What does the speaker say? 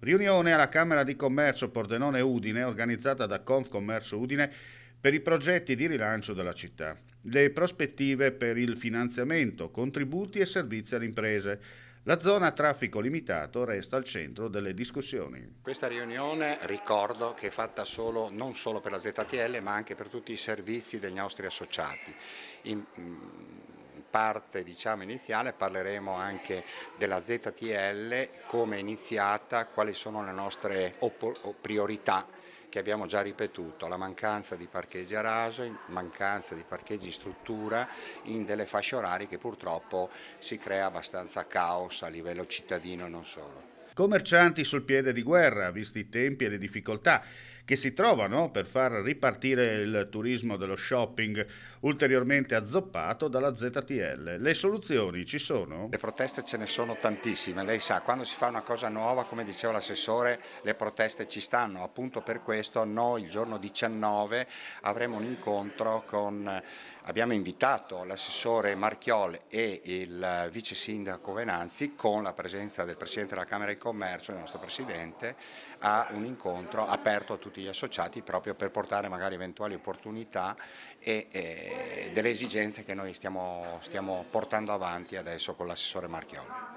Riunione alla Camera di Commercio Pordenone-Udine organizzata da Confcommercio Udine per i progetti di rilancio della città, le prospettive per il finanziamento, contributi e servizi alle imprese, la zona a traffico limitato resta al centro delle discussioni. Questa riunione ricordo che è fatta solo, non solo per la ZTL ma anche per tutti i servizi degli nostri associati. In, mm, parte diciamo, iniziale parleremo anche della ZTL, come è iniziata, quali sono le nostre priorità che abbiamo già ripetuto, la mancanza di parcheggi a raso, mancanza di parcheggi in struttura in delle fasce orarie che purtroppo si crea abbastanza caos a livello cittadino e non solo. Commercianti sul piede di guerra, visti i tempi e le difficoltà che si trovano per far ripartire il turismo dello shopping ulteriormente azzoppato dalla ZTL. Le soluzioni ci sono? Le proteste ce ne sono tantissime, lei sa, quando si fa una cosa nuova, come diceva l'assessore, le proteste ci stanno, appunto per questo noi il giorno 19 avremo un incontro con abbiamo invitato l'assessore Marchiol e il vice sindaco Venanzi con la presenza del Presidente della Camera di Commercio, il nostro Presidente, a un incontro aperto a tutti tutti gli associati proprio per portare magari eventuali opportunità e, e delle esigenze che noi stiamo, stiamo portando avanti adesso con l'assessore Marchioli.